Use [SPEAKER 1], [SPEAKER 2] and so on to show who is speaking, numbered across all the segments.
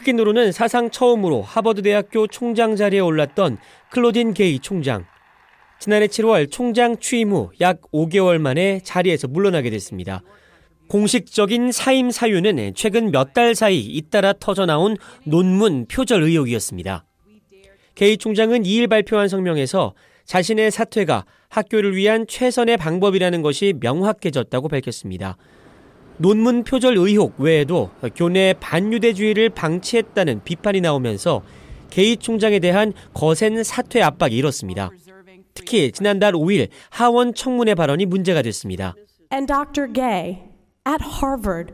[SPEAKER 1] 흑인으로는 사상 처음으로 하버드대학교 총장 자리에 올랐던 클로딘 게이 총장. 지난해 7월 총장 취임 후 약 5개월 만에 자리에서 물러나게 됐습니다. 공식적인 사임 사유는 최근 몇 달 사이 잇따라 터져나온 논문 표절 의혹이었습니다. 게이 총장은 2일 발표한 성명에서 자신의 사퇴가 학교를 위한 최선의 방법이라는 것이 명확해졌다고 밝혔습니다. 논문 표절 의혹 외에도 교내 반유대주의를 방치했다는 비판이 나오면서 게이 총장에 대한 거센 사퇴 압박이 일었습니다. 특히 지난달 5일 하원 청문회 발언이 문제가 됐습니다.
[SPEAKER 2] And Dr. Gay at Harvard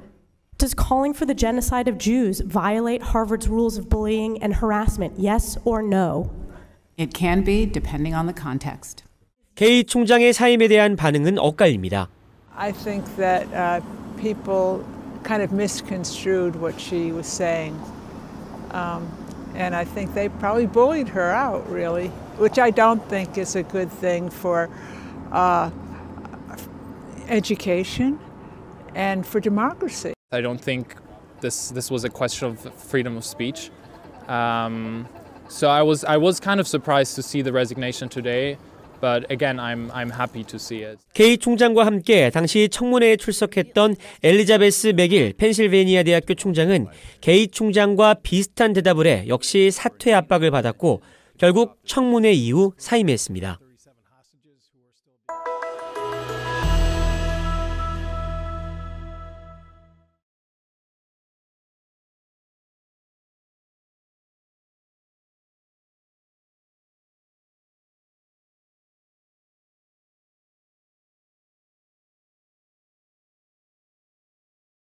[SPEAKER 2] does calling for the genocide of Jews violate Harvard's rules of bullying and harassment? Yes or no? It
[SPEAKER 1] can be depending on the context. 게이 총장의 사임에 대한 반응은 엇갈립니다.
[SPEAKER 3] I think that uh, people kind of misconstrued what she was saying. Um, and I think they probably bullied her out, really, which I don't think is a good thing for uh, education and for democracy.
[SPEAKER 2] I don't think this this was a question of freedom of speech. Um, so I was I was kind of surprised to see the resignation today. But again, I'm, I'm happy to see it.
[SPEAKER 1] 케이 총장과 함께 당시 청문회에 출석했던 엘리자베스 맥일 펜실베니아 대학교 총장은 케이 총장과 비슷한 대답을 해 역시 사퇴 압박을 받았고 결국 청문회 이후 사임했습니다.